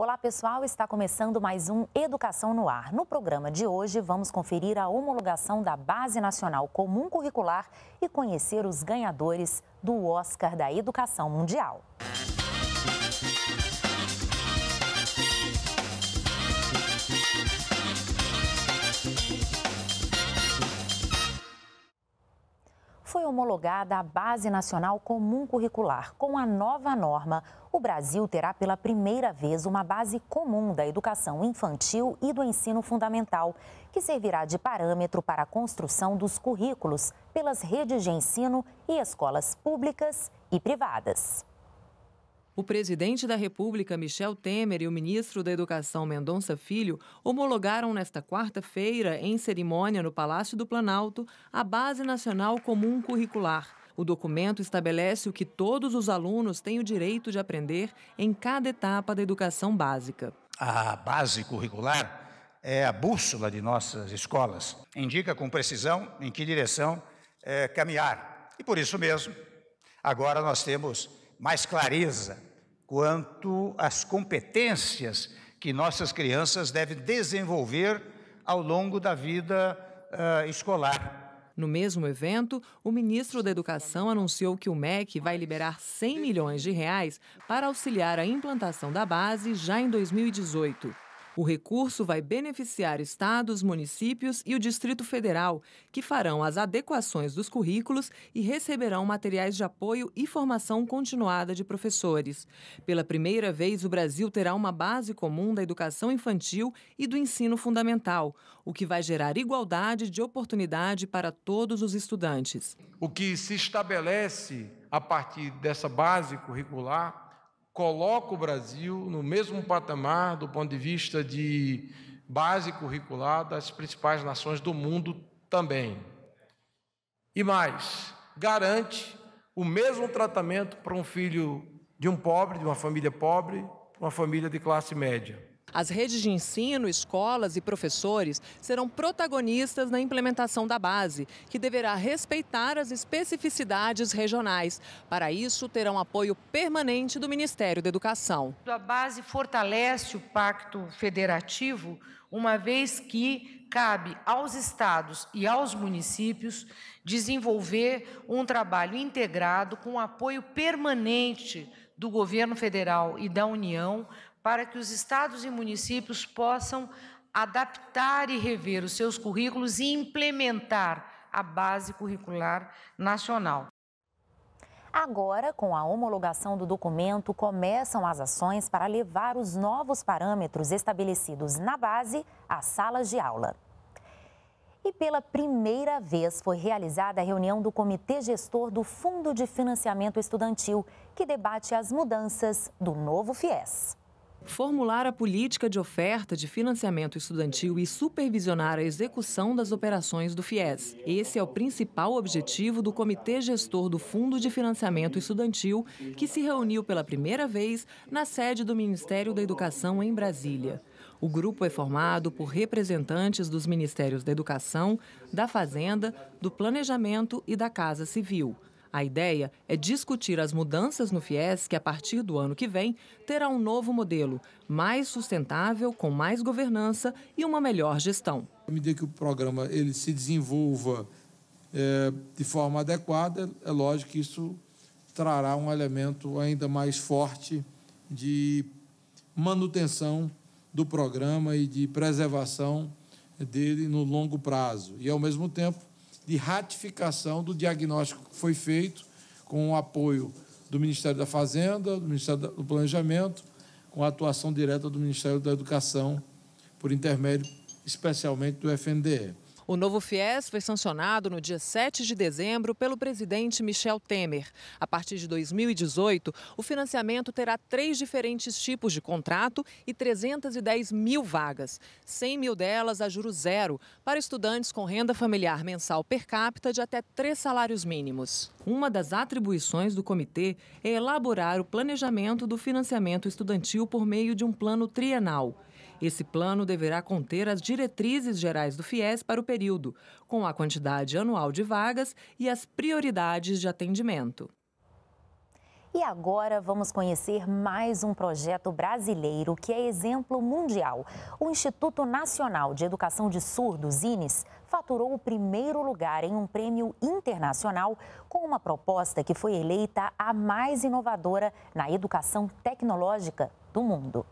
Olá, pessoal. Está começando mais um Educação no Ar. No programa de hoje, vamos conferir a homologação da Base Nacional Comum Curricular e conhecer os ganhadores do Oscar da Educação Mundial. foi homologada a Base Nacional Comum Curricular. Com a nova norma, o Brasil terá pela primeira vez uma base comum da educação infantil e do ensino fundamental, que servirá de parâmetro para a construção dos currículos pelas redes de ensino e escolas públicas e privadas. O presidente da República, Michel Temer, e o ministro da Educação, Mendonça Filho, homologaram nesta quarta-feira, em cerimônia no Palácio do Planalto, a Base Nacional Comum Curricular. O documento estabelece o que todos os alunos têm o direito de aprender em cada etapa da educação básica. A base curricular é a bússola de nossas escolas. Indica com precisão em que direção é, caminhar. E por isso mesmo, agora nós temos mais clareza quanto às competências que nossas crianças devem desenvolver ao longo da vida uh, escolar. No mesmo evento, o ministro da Educação anunciou que o MEC vai liberar 100 milhões de reais para auxiliar a implantação da base já em 2018. O recurso vai beneficiar estados, municípios e o Distrito Federal, que farão as adequações dos currículos e receberão materiais de apoio e formação continuada de professores. Pela primeira vez, o Brasil terá uma base comum da educação infantil e do ensino fundamental, o que vai gerar igualdade de oportunidade para todos os estudantes. O que se estabelece a partir dessa base curricular coloca o Brasil no mesmo patamar do ponto de vista de base curricular das principais nações do mundo também. E mais, garante o mesmo tratamento para um filho de um pobre, de uma família pobre, para uma família de classe média. As redes de ensino, escolas e professores serão protagonistas na implementação da base, que deverá respeitar as especificidades regionais. Para isso, terão apoio permanente do Ministério da Educação. A base fortalece o pacto federativo, uma vez que cabe aos estados e aos municípios desenvolver um trabalho integrado com apoio permanente do governo federal e da União para que os estados e municípios possam adaptar e rever os seus currículos e implementar a base curricular nacional. Agora, com a homologação do documento, começam as ações para levar os novos parâmetros estabelecidos na base às salas de aula. E pela primeira vez foi realizada a reunião do Comitê Gestor do Fundo de Financiamento Estudantil, que debate as mudanças do novo FIES formular a política de oferta de financiamento estudantil e supervisionar a execução das operações do FIES. Esse é o principal objetivo do Comitê Gestor do Fundo de Financiamento Estudantil, que se reuniu pela primeira vez na sede do Ministério da Educação em Brasília. O grupo é formado por representantes dos Ministérios da Educação, da Fazenda, do Planejamento e da Casa Civil. A ideia é discutir as mudanças no FIES que, a partir do ano que vem, terá um novo modelo, mais sustentável, com mais governança e uma melhor gestão. À medida que o programa ele se desenvolva é, de forma adequada, é lógico que isso trará um elemento ainda mais forte de manutenção do programa e de preservação dele no longo prazo. E, ao mesmo tempo, de ratificação do diagnóstico que foi feito com o apoio do Ministério da Fazenda, do Ministério do Planejamento, com a atuação direta do Ministério da Educação, por intermédio especialmente do FNDE. O novo FIES foi sancionado no dia 7 de dezembro pelo presidente Michel Temer. A partir de 2018, o financiamento terá três diferentes tipos de contrato e 310 mil vagas, 100 mil delas a juros zero, para estudantes com renda familiar mensal per capita de até três salários mínimos. Uma das atribuições do comitê é elaborar o planejamento do financiamento estudantil por meio de um plano trienal. Esse plano deverá conter as diretrizes gerais do FIES para o período, com a quantidade anual de vagas e as prioridades de atendimento. E agora vamos conhecer mais um projeto brasileiro que é exemplo mundial. O Instituto Nacional de Educação de Surdos, INES, faturou o primeiro lugar em um prêmio internacional com uma proposta que foi eleita a mais inovadora na educação tecnológica do mundo.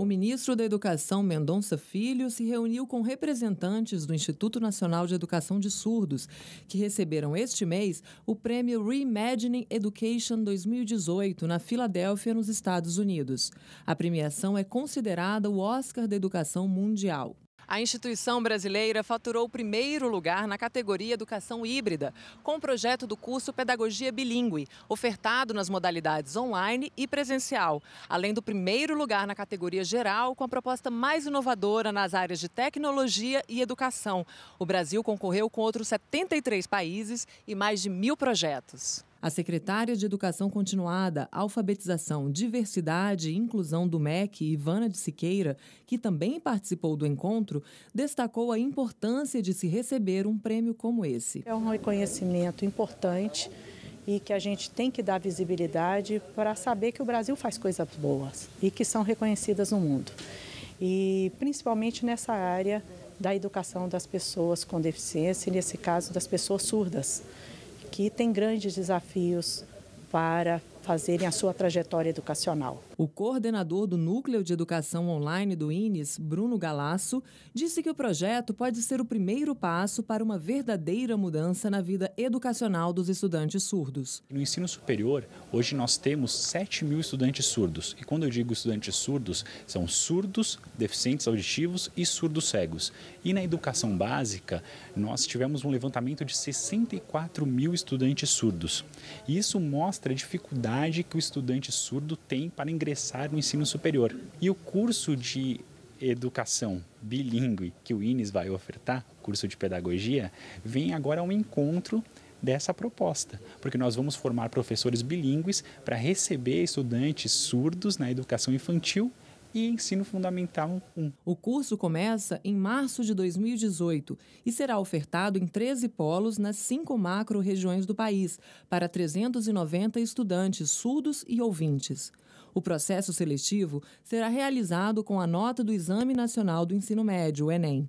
O ministro da Educação, Mendonça Filho, se reuniu com representantes do Instituto Nacional de Educação de Surdos, que receberam este mês o prêmio Reimagining Education 2018 na Filadélfia, nos Estados Unidos. A premiação é considerada o Oscar da Educação Mundial. A instituição brasileira faturou o primeiro lugar na categoria Educação Híbrida, com o projeto do curso Pedagogia Bilingue, ofertado nas modalidades online e presencial, além do primeiro lugar na categoria geral, com a proposta mais inovadora nas áreas de tecnologia e educação. O Brasil concorreu com outros 73 países e mais de mil projetos. A secretária de Educação Continuada, Alfabetização, Diversidade e Inclusão do MEC, Ivana de Siqueira, que também participou do encontro, destacou a importância de se receber um prêmio como esse. É um reconhecimento importante e que a gente tem que dar visibilidade para saber que o Brasil faz coisas boas e que são reconhecidas no mundo. E principalmente nessa área da educação das pessoas com deficiência, e nesse caso das pessoas surdas que tem grandes desafios para fazerem a sua trajetória educacional. O coordenador do Núcleo de Educação Online do INES, Bruno Galasso, disse que o projeto pode ser o primeiro passo para uma verdadeira mudança na vida educacional dos estudantes surdos. No ensino superior, hoje nós temos 7 mil estudantes surdos. E quando eu digo estudantes surdos, são surdos, deficientes auditivos e surdos cegos. E na educação básica, nós tivemos um levantamento de 64 mil estudantes surdos. E isso mostra a dificuldade dificuldade que o estudante surdo tem para ingressar no ensino superior. E o curso de educação bilíngue que o INES vai ofertar, curso de pedagogia, vem agora ao encontro dessa proposta, porque nós vamos formar professores bilíngues para receber estudantes surdos na educação infantil e Ensino Fundamental 1. O curso começa em março de 2018 e será ofertado em 13 polos nas cinco macro-regiões do país, para 390 estudantes surdos e ouvintes. O processo seletivo será realizado com a nota do Exame Nacional do Ensino Médio, o Enem.